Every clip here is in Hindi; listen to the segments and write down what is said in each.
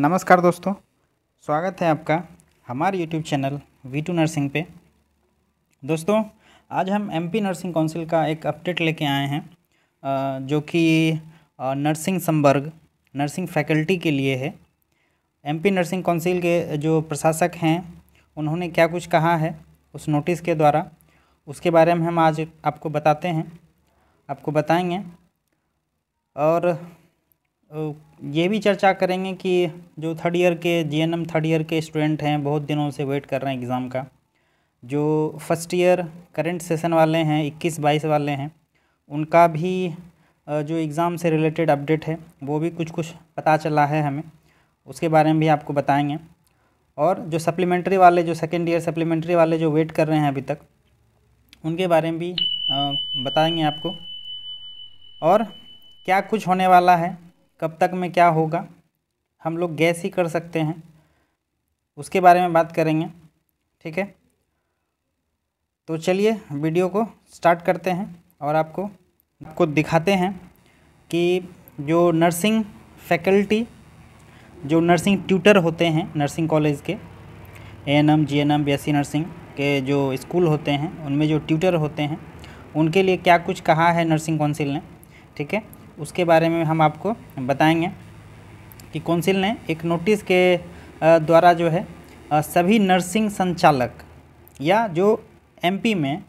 नमस्कार दोस्तों स्वागत है आपका हमारे YouTube channel V two nursing पे दोस्तों आज हम एम पी नर्सिंग काउंसिल का एक अपडेट लेके आए हैं जो कि नर्सिंग संवर्ग नर्सिंग फैकल्टी के लिए है एम पी नर्सिंग काउंसिल के जो प्रशासक हैं उन्होंने क्या कुछ कहा है उस नोटिस के द्वारा उसके बारे में हम आज आपको बताते हैं आपको बताएंगे और ये भी चर्चा करेंगे कि जो थर्ड ईयर के जीएनएम थर्ड ईयर के स्टूडेंट हैं बहुत दिनों से वेट कर रहे हैं एग्ज़ाम का जो फर्स्ट ईयर करंट सेशन वाले हैं इक्कीस बाईस वाले हैं उनका भी जो एग्ज़ाम से रिलेटेड अपडेट है वो भी कुछ कुछ पता चला है हमें उसके बारे में भी आपको बताएंगे और जो सप्लीमेंट्री वाले जो सेकेंड ईयर सप्लीमेंट्री वाले जो वेट कर रहे हैं अभी तक उनके बारे में भी बताएंगे आपको और क्या कुछ होने वाला है कब तक में क्या होगा हम लोग गैस ही कर सकते हैं उसके बारे में बात करेंगे ठीक है तो चलिए वीडियो को स्टार्ट करते हैं और आपको आपको दिखाते हैं कि जो नर्सिंग फैकल्टी जो नर्सिंग ट्यूटर होते हैं नर्सिंग कॉलेज के A N M G N M B S C nursing के जो स्कूल होते हैं उनमें जो ट्यूटर होते हैं उनके लिए क्या कुछ कहा है नर्सिंग काउंसिल ने ठीक है उसके बारे में हम आपको बताएंगे कि कौंसिल ने एक नोटिस के द्वारा जो है सभी नर्सिंग संचालक या जो एमपी में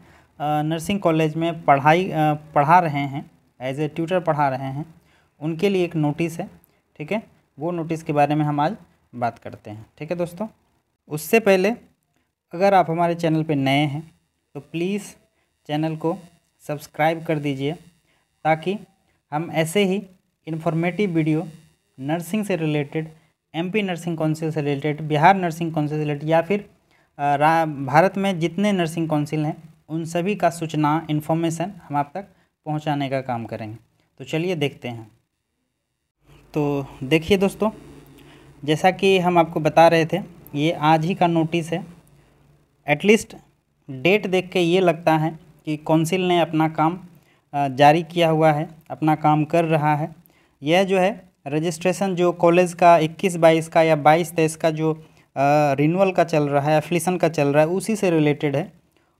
नर्सिंग कॉलेज में पढ़ाई पढ़ा रहे हैं एज ए ट्यूटर पढ़ा रहे हैं उनके लिए एक नोटिस है ठीक है वो नोटिस के बारे में हम आज बात करते हैं ठीक है दोस्तों उससे पहले अगर आप हमारे चैनल पर नए हैं तो प्लीज़ चैनल को सब्सक्राइब कर दीजिए ताकि हम ऐसे ही इन्फॉर्मेटिव वीडियो नर्सिंग से रिलेटेड एमपी नर्सिंग काउंसिल से रिलेटेड बिहार नर्सिंग काउंसिल से रिलेटेड या फिर भारत में जितने नर्सिंग काउंसिल हैं उन सभी का सूचना इन्फॉर्मेशन हम आप तक पहुंचाने का काम करेंगे तो चलिए देखते हैं तो देखिए दोस्तों जैसा कि हम आपको बता रहे थे ये आज ही का नोटिस है एटलीस्ट डेट देख के ये लगता है कि काउंसिल ने अपना काम जारी किया हुआ है अपना काम कर रहा है यह जो है रजिस्ट्रेशन जो कॉलेज का इक्कीस बाईस का या बाईस तेईस का जो रिन्यूअल का चल रहा है एफिलिसन का चल रहा है उसी से रिलेटेड है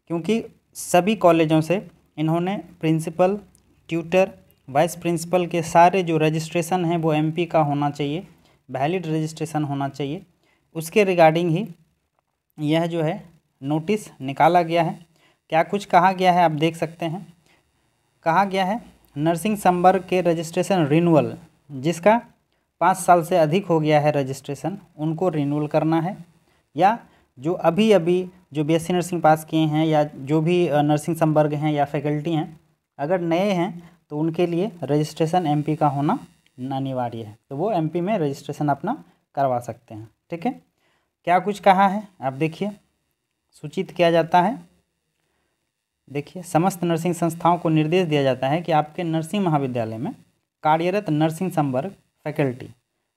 क्योंकि सभी कॉलेजों से इन्होंने प्रिंसिपल ट्यूटर वाइस प्रिंसिपल के सारे जो रजिस्ट्रेशन हैं वो एमपी का होना चाहिए वैलिड रजिस्ट्रेशन होना चाहिए उसके रिगार्डिंग ही यह जो है नोटिस निकाला गया है क्या कुछ कहा गया है आप देख सकते हैं कहा गया है नर्सिंग संवर्ग के रजिस्ट्रेशन रिन्यूअल जिसका पाँच साल से अधिक हो गया है रजिस्ट्रेशन उनको रिन्यूअल करना है या जो अभी अभी जो बीएससी नर्सिंग पास किए हैं या जो भी नर्सिंग संवर्ग हैं या फैकल्टी हैं अगर नए हैं तो उनके लिए रजिस्ट्रेशन एमपी का होना अनिवार्य है तो वो एमपी में रजिस्ट्रेशन अपना करवा सकते हैं ठीक है क्या कुछ कहा है आप देखिए सूचित किया जाता है देखिए समस्त नर्सिंग संस्थाओं को निर्देश दिया जाता है कि आपके नर्सिंग महाविद्यालय में कार्यरत नर्सिंग संवर्ग फैकल्टी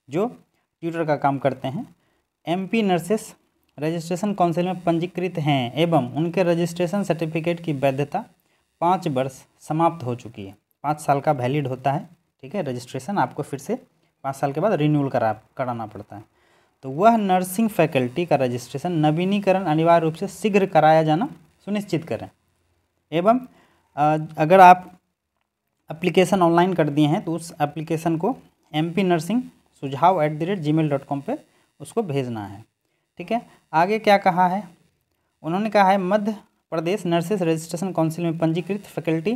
जो ट्यूटर का काम करते हैं एमपी नर्सेस रजिस्ट्रेशन काउंसिल में पंजीकृत हैं एवं उनके रजिस्ट्रेशन सर्टिफिकेट की वैधता पाँच वर्ष समाप्त हो चुकी है पाँच साल का वैलिड होता है ठीक है रजिस्ट्रेशन आपको फिर से पाँच साल के बाद रिन्यूअल करा कराना पड़ता है तो वह नर्सिंग फैकल्टी का रजिस्ट्रेशन नवीनीकरण अनिवार्य रूप से शीघ्र कराया जाना सुनिश्चित करें एवं अगर आप एप्लीकेशन ऑनलाइन कर दिए हैं तो उस एप्लीकेशन को एम पी नर्सिंग सुझाव at the rate G mail dot com पर उसको भेजना है ठीक है आगे क्या कहा है उन्होंने कहा है Madhya Pradesh nurses registration council में पंजीकृत फैकल्टी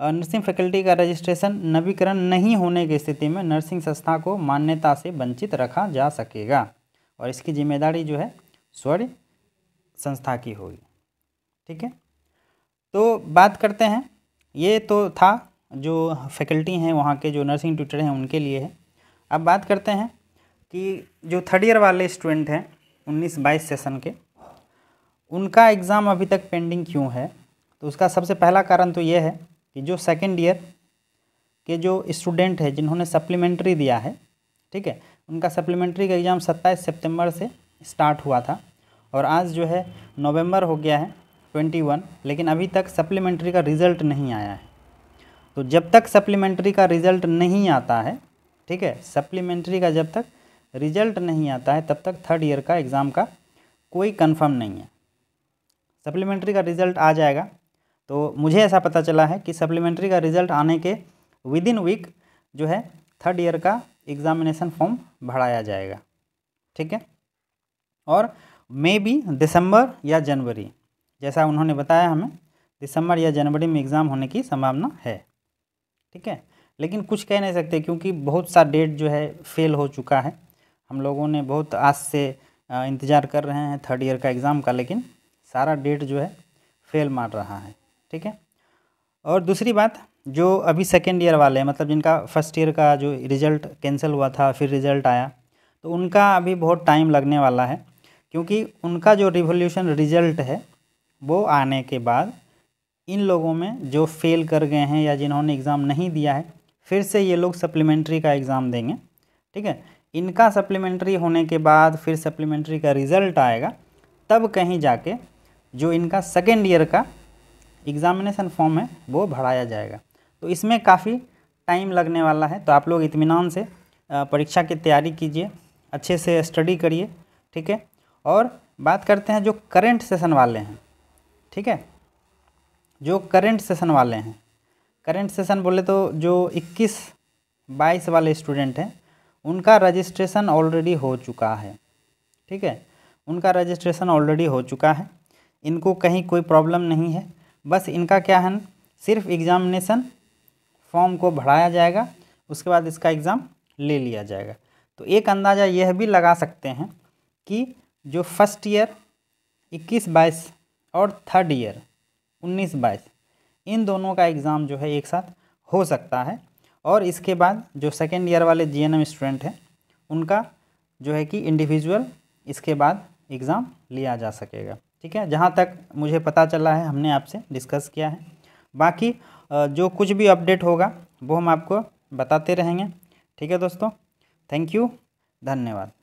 नर्सिंग फैकल्टी का रजिस्ट्रेशन नवीकरण नहीं होने की स्थिति में नर्सिंग संस्था को मान्यता से वंचित रखा जा सकेगा और इसकी जिम्मेदारी जो है स्वर्ण संस्था की होगी ठीक है तो बात करते हैं ये तो था जो फैकल्टी हैं वहाँ के जो नर्सिंग ट्यूटर हैं उनके लिए है अब बात करते हैं कि जो थर्ड ईयर वाले स्टूडेंट हैं उन्नीस बाईस सेशन के उनका एग्ज़ाम अभी तक पेंडिंग क्यों है तो उसका सबसे पहला कारण तो ये है कि जो सेकेंड ईयर के जो स्टूडेंट है जिन्होंने सप्लीमेंट्री दिया है ठीक है उनका सप्लीमेंट्री का एग्ज़ाम सत्ताईस सितंबर से स्टार्ट हुआ था और आज जो है नवंबर हो गया है ट्वेंटी वन लेकिन अभी तक सप्लीमेंट्री का रिज़ल्ट नहीं आया है तो जब तक सप्लीमेंट्री का रिज़ल्ट नहीं आता है ठीक है सप्लीमेंट्री का जब तक रिज़ल्ट नहीं आता है तब तक थर्ड ईयर का एग्ज़ाम का कोई कंफर्म नहीं है सप्लीमेंट्री का रिज़ल्ट आ जाएगा तो मुझे ऐसा पता चला है कि सप्लीमेंट्री का रिज़ल्ट आने के विद इन वीक जो है थर्ड ईयर का एग्ज़ामिनेशन फॉर्म भराया जाएगा ठीक है और मे बी दिसंबर या जनवरी जैसा उन्होंने बताया हमें दिसंबर या जनवरी में एग्ज़ाम होने की संभावना है ठीक है लेकिन कुछ कह नहीं सकते क्योंकि बहुत सा डेट जो है फेल हो चुका है हम लोगों ने बहुत आज से इंतज़ार कर रहे हैं थर्ड ईयर का एग्ज़ाम का लेकिन सारा डेट जो है फेल मार रहा है ठीक है और दूसरी बात जो अभी सेकेंड ईयर वाले हैं मतलब जिनका फर्स्ट ईयर का जो रिज़ल्ट कैंसिल हुआ था फिर रिज़ल्ट आया तो उनका अभी बहुत टाइम लगने वाला है क्योंकि उनका जो रिवोल्यूशन रिज़ल्ट है वो आने के बाद इन लोगों में जो फेल कर गए हैं या जिन्होंने एग्ज़ाम नहीं दिया है फिर से ये लोग सप्लीमेंट्री का एग्ज़ाम देंगे ठीक है इनका सप्लीमेंट्री होने के बाद फिर सप्लीमेंट्री का रिज़ल्ट आएगा तब कहीं जाके जो इनका सेकेंड ईयर का एग्ज़ामिनेसन फॉर्म है वो भराया जाएगा तो इसमें काफ़ी टाइम लगने वाला है तो आप लोग इतमान से परीक्षा की तैयारी कीजिए अच्छे से स्टडी करिए ठीक है और बात करते हैं जो करंट सेशन वाले हैं ठीक है जो करंट सेशन वाले हैं करंट सेशन बोले तो जो 21 22 वाले स्टूडेंट हैं उनका रजिस्ट्रेशन ऑलरेडी हो चुका है ठीक है उनका रजिस्ट्रेशन ऑलरेडी हो चुका है इनको कहीं कोई प्रॉब्लम नहीं है बस इनका क्या है सिर्फ एग्ज़ामिनेशन फॉर्म को भराया जाएगा उसके बाद इसका एग्ज़ाम ले लिया जाएगा तो एक अंदाज़ा यह भी लगा सकते हैं कि जो फर्स्ट ईयर इक्कीस बाईस और थर्ड ईयर उन्नीस बाईस इन दोनों का एग्ज़ाम जो है एक साथ हो सकता है और इसके बाद जो सेकेंड ईयर वाले जी स्टूडेंट हैं उनका जो है कि इंडिविजुअल इसके बाद एग्ज़ाम लिया जा सकेगा ठीक है जहाँ तक मुझे पता चला है हमने आपसे डिस्कस किया है बाकी जो कुछ भी अपडेट होगा वो हम आपको बताते रहेंगे ठीक है दोस्तों थैंक यू धन्यवाद